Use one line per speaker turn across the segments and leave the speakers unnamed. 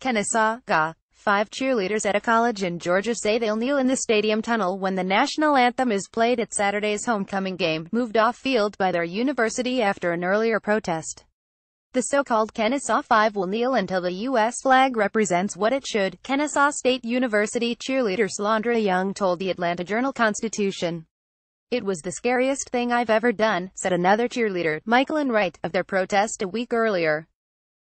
Kennesaw, 5 cheerleaders at a college in Georgia say they'll kneel in the stadium tunnel when the national anthem is played at Saturday's homecoming game, moved off field by their university after an earlier protest. The so-called Kennesaw Five will kneel until the U.S. flag represents what it should, Kennesaw State University cheerleader Slaundra Young told the Atlanta Journal-Constitution. It was the scariest thing I've ever done, said another cheerleader, Michaelin Wright, of their protest a week earlier.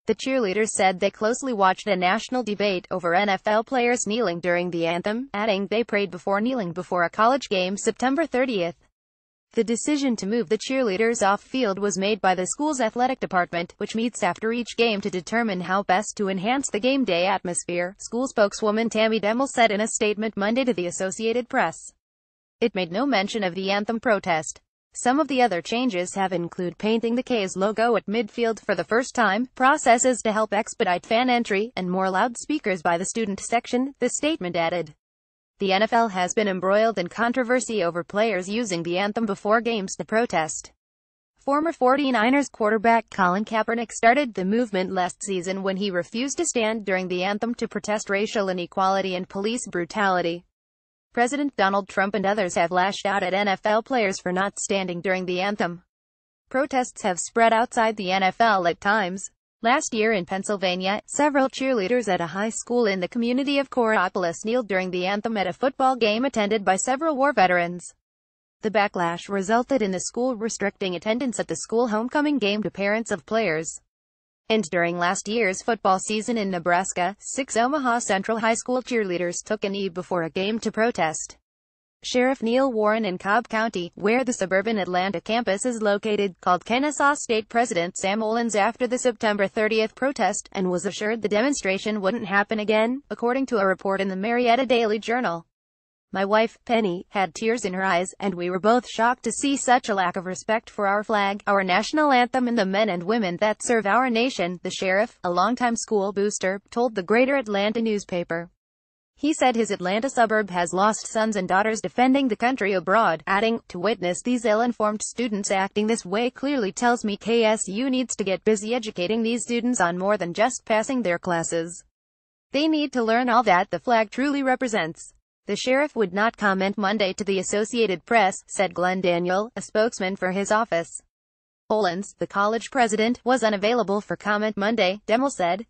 The cheerleaders said they closely watched a national debate over NFL players kneeling during the anthem, adding they prayed before kneeling before a college game September 30th. The decision to move the cheerleaders off field was made by the school's athletic department, which meets after each game to determine how best to enhance the game day atmosphere, school spokeswoman Tammy Demmel said in a statement Monday to the Associated Press. It made no mention of the anthem protest. Some of the other changes have include painting the K's logo at midfield for the first time, processes to help expedite fan entry, and more loudspeakers by the student section, the statement added. The NFL has been embroiled in controversy over players using the anthem before games to protest. Former 49ers quarterback Colin Kaepernick started the movement last season when he refused to stand during the anthem to protest racial inequality and police brutality. President Donald Trump and others have lashed out at NFL players for not standing during the anthem. Protests have spread outside the NFL at times. Last year in Pennsylvania, several cheerleaders at a high school in the community of Coropolis kneeled during the anthem at a football game attended by several war veterans. The backlash resulted in the school restricting attendance at the school homecoming game to parents of players. And during last year's football season in Nebraska, six Omaha Central High School cheerleaders took a knee before a game to protest. Sheriff Neil Warren in Cobb County, where the suburban Atlanta campus is located, called Kennesaw State President Sam Olens after the September 30th protest, and was assured the demonstration wouldn't happen again, according to a report in the Marietta Daily Journal. My wife, Penny, had tears in her eyes, and we were both shocked to see such a lack of respect for our flag, our national anthem and the men and women that serve our nation, the sheriff, a longtime school booster, told the Greater Atlanta newspaper. He said his Atlanta suburb has lost sons and daughters defending the country abroad, adding, to witness these ill-informed students acting this way clearly tells me KSU needs to get busy educating these students on more than just passing their classes. They need to learn all that the flag truly represents. The sheriff would not comment Monday to the Associated Press, said Glenn Daniel, a spokesman for his office. Holens, the college president, was unavailable for comment Monday, Demel said.